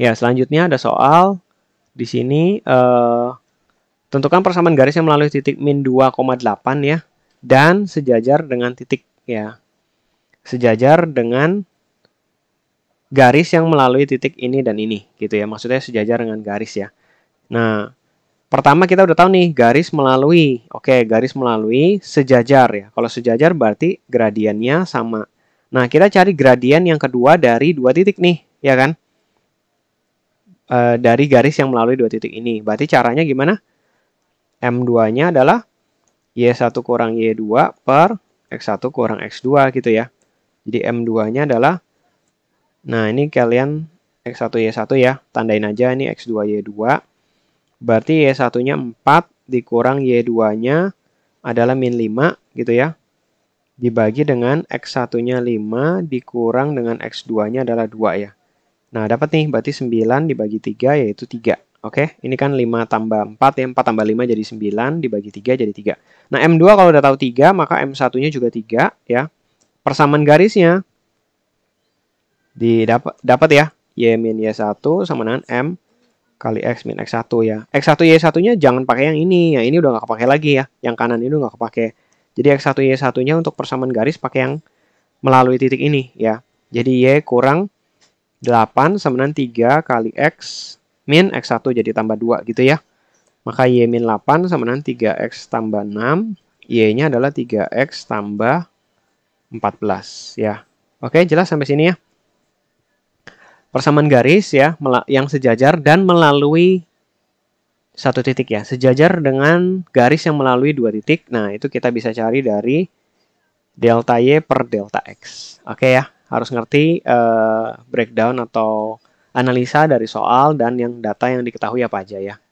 Ya, selanjutnya ada soal di sini uh, tentukan persamaan garis yang melalui titik min 2,8 ya dan sejajar dengan titik ya. Sejajar dengan garis yang melalui titik ini dan ini gitu ya. Maksudnya sejajar dengan garis ya. Nah, pertama kita udah tahu nih garis melalui. Oke, garis melalui sejajar ya. Kalau sejajar berarti gradiennya sama. Nah, kita cari gradien yang kedua dari dua titik nih, ya kan? e, dari garis yang melalui dua titik ini. Berarti caranya gimana? M2-nya adalah Y1 kurang Y2 per X1 kurang X2 gitu ya. Jadi M2-nya adalah, nah ini kalian X1, Y1 ya, tandain aja ini X2, Y2. Berarti Y1-nya 4 dikurang Y2-nya adalah min 5 gitu ya. Dibagi dengan X1-nya 5 dikurang dengan X2-nya adalah 2 ya. Nah, dapat nih berarti 9 dibagi 3 yaitu 3. Oke, ini kan 5 tambah 4 ya, 4 tambah 5 jadi 9, dibagi 3 jadi 3. Nah, M2 kalau udah tahu 3, maka M1-nya juga 3 ya. Persamaan garisnya didapat dapat ya, Y min Y1 sama dengan M kali X min X1 ya. X1 Y1-nya jangan pakai yang ini, ya ini udah nggak kepake lagi ya. Yang kanan ini udah nggak kepake. Jadi X1 Y1-nya untuk persamaan garis pakai yang melalui titik ini ya. Jadi Y kurang 8 sama dengan 3 kali X min X1 jadi tambah 2 gitu ya. Maka Y min 8 sama dengan 3X tambah 6. Y-nya adalah 3X tambah 14 ya. Oke jelas sampai sini ya. Persamaan garis ya yang sejajar dan melalui satu titik ya. Sejajar dengan garis yang melalui dua titik. Nah itu kita bisa cari dari delta Y per delta X. Oke ya harus ngerti uh, breakdown atau analisa dari soal dan yang data yang diketahui apa aja ya.